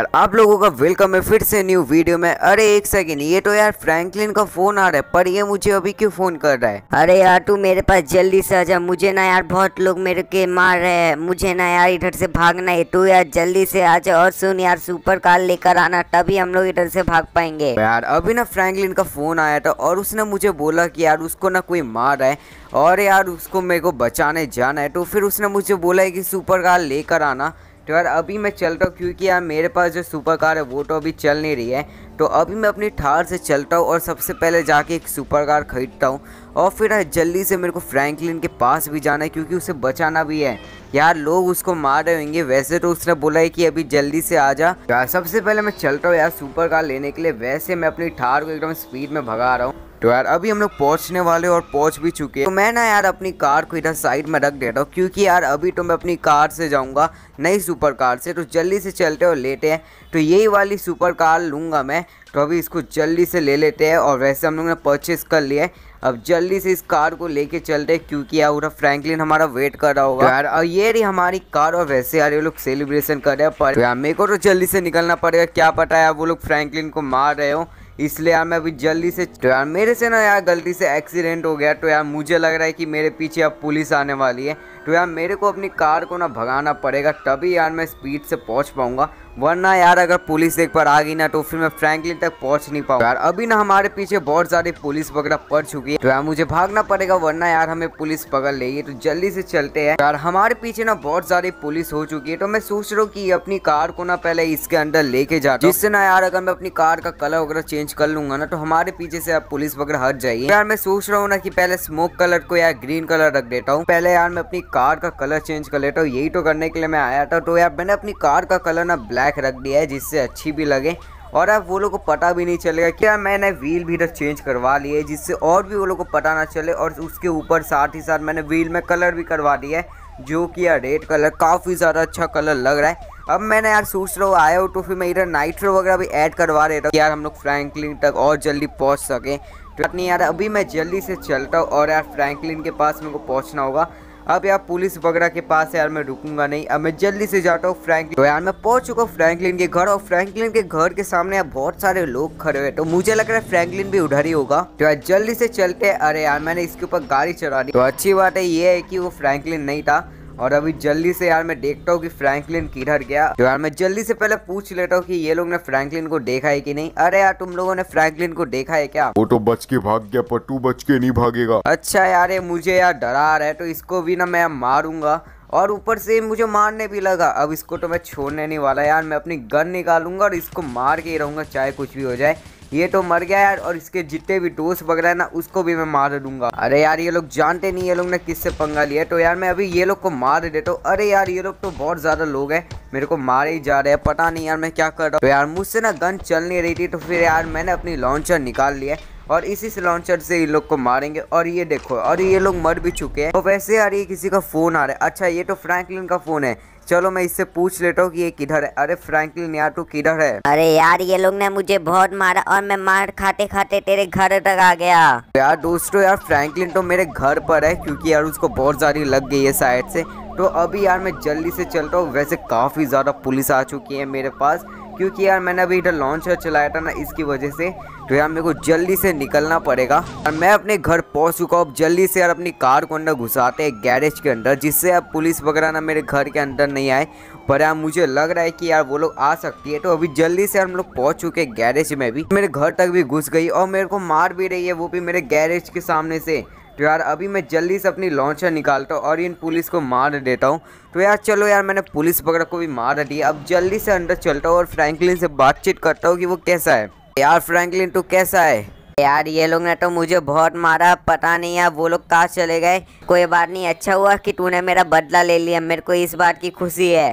और आप लोगों का वेलकम है फिर से न्यू वीडियो में अरे एक सेकेंड ये तो यार फ्रैंकलिन का फोन आ रहा है पर ये मुझे अभी क्यों फोन कर रहा है अरे यार तू मेरे पास जल्दी से आजा मुझे ना यार बहुत लोग मेरे के मार रहे हैं मुझे ना यार इधर से भागना है तू यार जल्दी से आ और सुन यार सुपर कार लेकर आना तभी हम लोग इधर से भाग पाएंगे यार अभी ना फ्रैंकलिन का फोन आया था और उसने मुझे बोला की यार उसको ना कोई मार रहा है और यार उसको मेरे को बचाने जाना है तो फिर उसने मुझे बोला है की सुपर कार लेकर आना तो यार अभी मैं चल रहा हूँ क्योंकि यार मेरे पास जो सुपर कार है वो तो अभी चल नहीं रही है तो अभी मैं अपनी थार से चलता हूँ और सबसे पहले जाके एक सुपर कार खरीदता हूँ और फिर जल्दी से मेरे को फ्रैंकलिन के पास भी जाना है क्योंकि उसे बचाना भी है यार लोग उसको मार रहे होंगे वैसे तो उसने बोला है कि अभी जल्दी से आ जा तो सबसे पहले मैं चलता हूँ यार सुपर कार लेने के लिए वैसे मैं अपनी थार को एकदम स्पीड में भगा रहा हूँ तो यार अभी हम लोग पहुंचने वाले और पहुंच भी चुके हैं तो मैं ना यार अपनी कार को इधर साइड में रख देता हूँ क्योंकि यार अभी तो मैं अपनी कार से जाऊँगा नई सुपर कार से तो जल्दी से चलते और लेते हैं तो यही वाली सुपर कार लूँगा मैं तो अभी इसको जल्दी से ले लेते हैं और वैसे हम लोग ने परचेस कर लिया है अब जल्दी से इस कार को लेके चलते हैं क्योंकि यार उधर फ्रैंकलिन हमारा वेट कर रहा होगा तो यार और ये रही हमारी कार और वैसे यार ये लोग सेलिब्रेशन कर रहे हैं पर तो यार मेरे को तो जल्दी से निकलना पड़ेगा क्या पता है वो लोग फ्रैंकलिन को मार रहे हो इसलिए यार मैं अभी जल्दी से तो यार मेरे से ना यार गलती से एक्सीडेंट हो गया तो यार मुझे लग रहा है कि मेरे पीछे अब पुलिस आने वाली है तो यार मेरे को अपनी कार को ना भगाना पड़ेगा तभी यार मैं स्पीड से पहुंच पाऊंगा वरना यार अगर पुलिस एक बार आ गई ना तो फिर मैं फ्रैंकलिन तक पहुंच नहीं पाऊँ यार अभी ना हमारे पीछे बहुत सारी पुलिस वगैरह पड़ चुकी है तो यार मुझे भागना पड़ेगा वरना यार हमें पुलिस पकड़ लेगी तो जल्दी से चलते हैं यार हमारे पीछे ना बहुत सारी पुलिस हो चुकी है तो मैं सोच रहा हूँ की अपनी कार को ना पहले इसके अंदर लेके जाता जिससे ना यार अगर मैं अपनी कार का कलर वगैरह चेंज कर लूंगा ना तो हमारे पीछे से आप पुलिस वगैरह हट जाइए तो यार मैं सोच रहा हूँ ना कि पहले स्मोक कलर को यार ग्रीन कलर रख देता हूँ पहले यार मैं अपनी कार का कलर चेंज कर लेता हूँ यही तो करने के लिए मैं आया था तो यार मैंने अपनी कार का कलर ना ब्लैक रख दिया है जिससे अच्छी भी लगे और अब वो लोग को पता भी नहीं चलेगा कि यार मैंने व्हील भी चेंज तो करवा लिए जिससे और भी वो लोग को पता ना चले और उसके ऊपर साथ ही साथ मैंने व्हील में कलर भी करवा दिया है जो कि यार रेड कलर काफ़ी ज़्यादा अच्छा कलर लग रहा है अब मैंने यार सोच रहा हूँ आया हो तो फिर मैं इधर नाइट्रो वगैरह भी ऐड करवा देता हूँ यार हम लोग फ्रैंकलिन तक और जल्दी पहुँच सकें तो नहीं यार अभी मैं जल्दी से चलता हूँ और यार फ्रैंकलिन के पास मेरे को पहुँचना होगा अब यार पुलिस वगैरह के पास यार मैं रुकूंगा नहीं अब मैं जल्दी से जाता हूँ फ्रैंकलिन तो यार मैं पहुंच चुका हूँ फ्रैंकलिन के घर और फ्रैंकलिन के घर के सामने यार बहुत सारे लोग खड़े हुए तो मुझे लग रहा है फ्रैंकलिन भी उधर ही होगा तो यार जल्दी से चलते अरे यार मैंने इसके ऊपर गाड़ी चढ़ा दी तो अच्छी बात है ये है की वो फ्रैंकलिन नहीं था और अभी जल्दी से यार मैं देखता हूँ कि फ्रैंकलिन किधर गया तो यार मैं जल्दी से पहले पूछ लेता हूँ कि ये लोग ने फ्रैंकलिन को देखा है कि नहीं अरे यार तुम लोगों ने फ्रैंकलिन को देखा है क्या वो तो बच के भाग गया पर तू बच के नहीं भागेगा अच्छा यार ये मुझे यार डरा रहा है तो इसको भी ना मैं मारूंगा और ऊपर से मुझे मारने भी लगा अब इसको तो मैं छोड़ने नहीं वाला यार मैं अपनी गन निकालूंगा और इसको मार के ही रहूंगा चाहे कुछ भी हो जाए ये तो मर गया यार और इसके जितने भी दोस्त वगैरह है ना उसको भी मैं मार दूंगा अरे यार ये लोग जानते नहीं ये लोग ने किससे पंगा लिया तो यार मैं अभी ये लोग को मार देता हूँ अरे यार ये लोग तो बहुत ज़्यादा लोग है मेरे को मारे ही जा रहे हैं पता नहीं यार मैं क्या कर रहा हूँ तो यार मुझसे ना गन चल नहीं रही थी तो फिर यार मैंने अपनी लॉन्चर निकाल लिया और इसी से लॉन्चर से इन लोग को मारेंगे और ये देखो और ये लोग मर भी चुके हैं तो वैसे यार ये किसी का फ़ोन आ रहा है अच्छा ये तो फ्रैंकलिन का फ़ोन है चलो मैं इससे पूछ लेता हूँ कि ये किधर है अरे फ्रैंकलिन यार तू किधर है अरे यार ये लोग ने मुझे बहुत मारा और मैं मार खाते खाते तेरे घर तक आ गया यार दोस्तों यार फ्रैंकलिन तो मेरे घर पर है क्योंकि यार उसको बहुत ज्यादा लग गई है साइड से तो अभी यार मैं जल्दी से चलता हूँ वैसे काफ़ी ज़्यादा पुलिस आ चुकी है मेरे पास क्योंकि यार मैंने अभी इधर लॉन्चर चलाया था ना इसकी वजह से तो यार मेरे को जल्दी से निकलना पड़ेगा और मैं अपने घर पहुंच चुका हूँ जल्दी से यार अपनी कार को अंदर घुसाते हैं गैरेज के अंदर जिससे अब पुलिस वगैरह ना मेरे घर के अंदर नहीं आए पर यार मुझे लग रहा है कि यार वो लोग आ सकती है तो अभी जल्दी से हम लोग पहुंच चुके गैरेज में भी मेरे घर तक भी घुस गई और मेरे को मार भी रही है वो भी मेरे गैरेज के सामने से तो यार अभी मैं जल्दी से अपनी लॉन्चर निकालता हूँ और इन पुलिस को मार देता हूँ तो यार चलो यार मैंने पुलिस पकड़ को भी मार दी अब जल्दी से अंदर चलता हूँ और फ्रैंकलिन से बातचीत करता हूँ कि वो कैसा है यार फ्रैंकलिन तू कैसा है यार ये लोग ने तो मुझे बहुत मारा पता नहीं यार वो लोग कहाँ चले गए कोई बात नहीं अच्छा हुआ कि तूने मेरा बदला ले लिया मेरे को इस बात की खुशी है